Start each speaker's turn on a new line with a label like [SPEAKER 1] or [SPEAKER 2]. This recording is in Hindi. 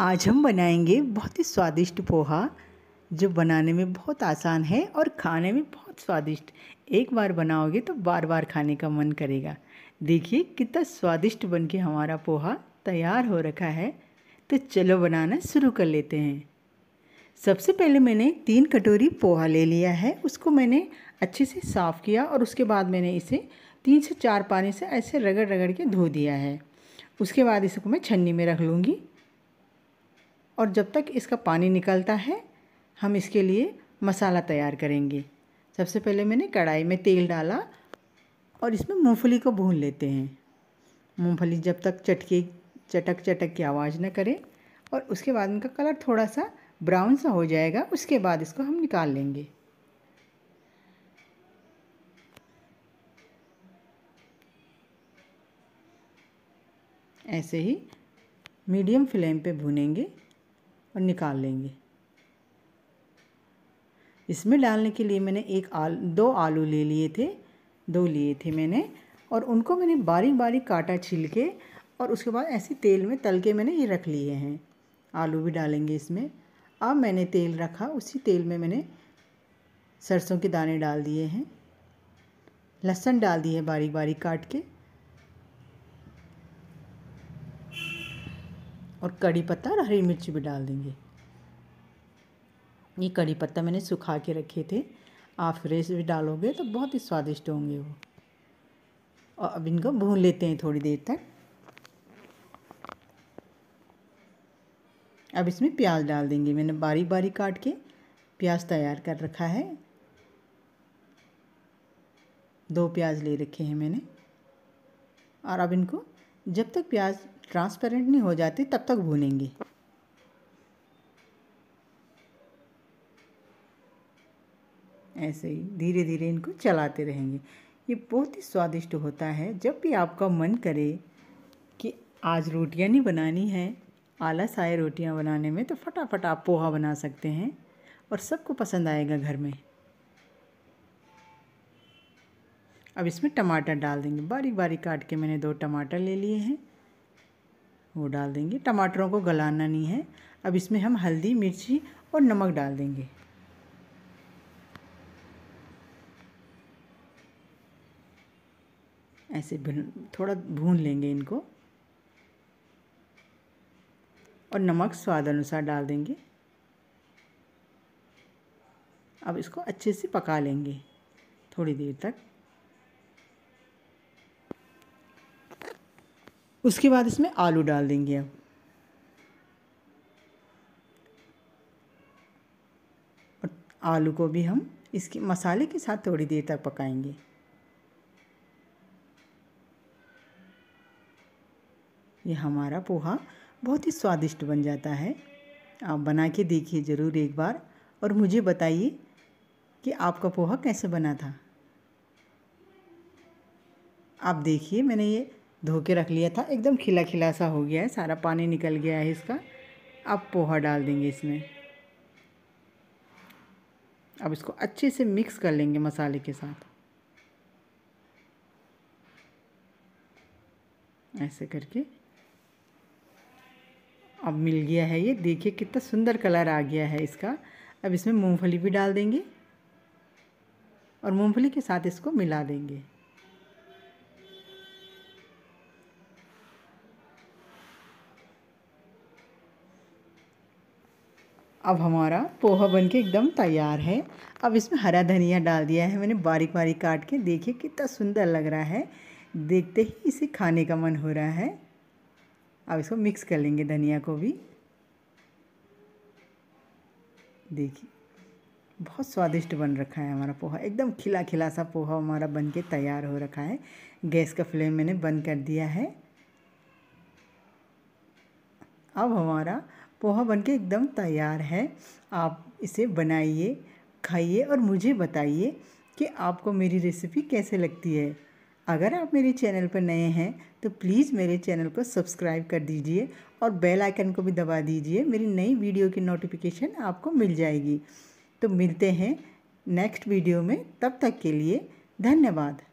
[SPEAKER 1] आज हम बनाएंगे बहुत ही स्वादिष्ट पोहा जो बनाने में बहुत आसान है और खाने में बहुत स्वादिष्ट एक बार बनाओगे तो बार बार खाने का मन करेगा देखिए कितना स्वादिष्ट बन के हमारा पोहा तैयार हो रखा है तो चलो बनाना शुरू कर लेते हैं सबसे पहले मैंने तीन कटोरी पोहा ले लिया है उसको मैंने अच्छे से साफ़ किया और उसके बाद मैंने इसे तीन से चार पानी से ऐसे रगड़ रगड़ के धो दिया है उसके बाद इसको मैं छन्नी में रख लूँगी और जब तक इसका पानी निकलता है हम इसके लिए मसाला तैयार करेंगे सबसे पहले मैंने कढ़ाई में तेल डाला और इसमें मूंगफली को भून लेते हैं मूंगफली जब तक चटके चटक चटक की आवाज़ ना करे और उसके बाद उनका कलर थोड़ा सा ब्राउन सा हो जाएगा उसके बाद इसको हम निकाल लेंगे ऐसे ही मीडियम फ्लेम पे भूनेंगे और निकाल लेंगे इसमें डालने के लिए मैंने एक आल दो आलू ले लिए थे दो लिए थे मैंने और उनको मैंने बारीक बारीक काटा छील के और उसके बाद ऐसे तेल में तल के मैंने ये रख लिए हैं आलू भी डालेंगे इसमें अब मैंने तेल रखा उसी तेल में मैंने सरसों के दाने डाल दिए हैं लहसुन डाल दिए बारीक बारीक काट के और कड़ी पत्ता और हरी मिर्ची भी डाल देंगे ये कड़ी पत्ता मैंने सुखा के रखे थे आप फ्रेश भी डालोगे तो बहुत ही स्वादिष्ट होंगे वो और अब इनको भून लेते हैं थोड़ी देर तक अब इसमें प्याज डाल देंगे मैंने बारीक बारीक काट के प्याज तैयार कर रखा है दो प्याज ले रखे हैं मैंने और अब इनको जब तक प्याज ट्रांसपेरेंट नहीं हो जाती तब तक भूनेंगे ऐसे ही धीरे धीरे इनको चलाते रहेंगे ये बहुत ही स्वादिष्ट होता है जब भी आपका मन करे कि आज रोटियां नहीं बनानी है आलस आए रोटियां बनाने में तो फटाफट आप पोहा बना सकते हैं और सबको पसंद आएगा घर में अब इसमें टमाटर डाल देंगे बारीक बारीक काट के मैंने दो टमाटर ले लिए हैं वो डाल देंगे टमाटरों को गलाना नहीं है अब इसमें हम हल्दी मिर्ची और नमक डाल देंगे ऐसे थोड़ा भून लेंगे इनको और नमक स्वाद अनुसार डाल देंगे अब इसको अच्छे से पका लेंगे थोड़ी देर तक उसके बाद इसमें आलू डाल देंगे हम आलू को भी हम इसके मसाले के साथ थोड़ी देर तक पकाएंगे ये हमारा पोहा बहुत ही स्वादिष्ट बन जाता है आप बना के देखिए ज़रूर एक बार और मुझे बताइए कि आपका पोहा कैसे बना था आप देखिए मैंने ये धो के रख लिया था एकदम खिला खिला सा हो गया है सारा पानी निकल गया है इसका अब पोहा डाल देंगे इसमें अब इसको अच्छे से मिक्स कर लेंगे मसाले के साथ ऐसे करके अब मिल गया है ये देखिए कितना सुंदर कलर आ गया है इसका अब इसमें मूंगफली भी डाल देंगे और मूंगफली के साथ इसको मिला देंगे अब हमारा पोहा बन के एकदम तैयार है अब इसमें हरा धनिया डाल दिया है मैंने बारीक बारीक काट के देखिए कितना सुंदर लग रहा है देखते ही इसे खाने का मन हो रहा है अब इसको मिक्स कर लेंगे धनिया को भी देखिए बहुत स्वादिष्ट बन रखा है हमारा पोहा एकदम खिला खिला सा पोहा हमारा बन के तैयार हो रखा है गैस का फ्लेम मैंने बंद कर दिया है अब हमारा पोहा बनके एकदम तैयार है आप इसे बनाइए खाइए और मुझे बताइए कि आपको मेरी रेसिपी कैसे लगती है अगर आप मेरे चैनल पर नए हैं तो प्लीज़ मेरे चैनल को सब्सक्राइब कर दीजिए और बेल आइकन को भी दबा दीजिए मेरी नई वीडियो की नोटिफिकेशन आपको मिल जाएगी तो मिलते हैं नेक्स्ट वीडियो में तब तक के लिए धन्यवाद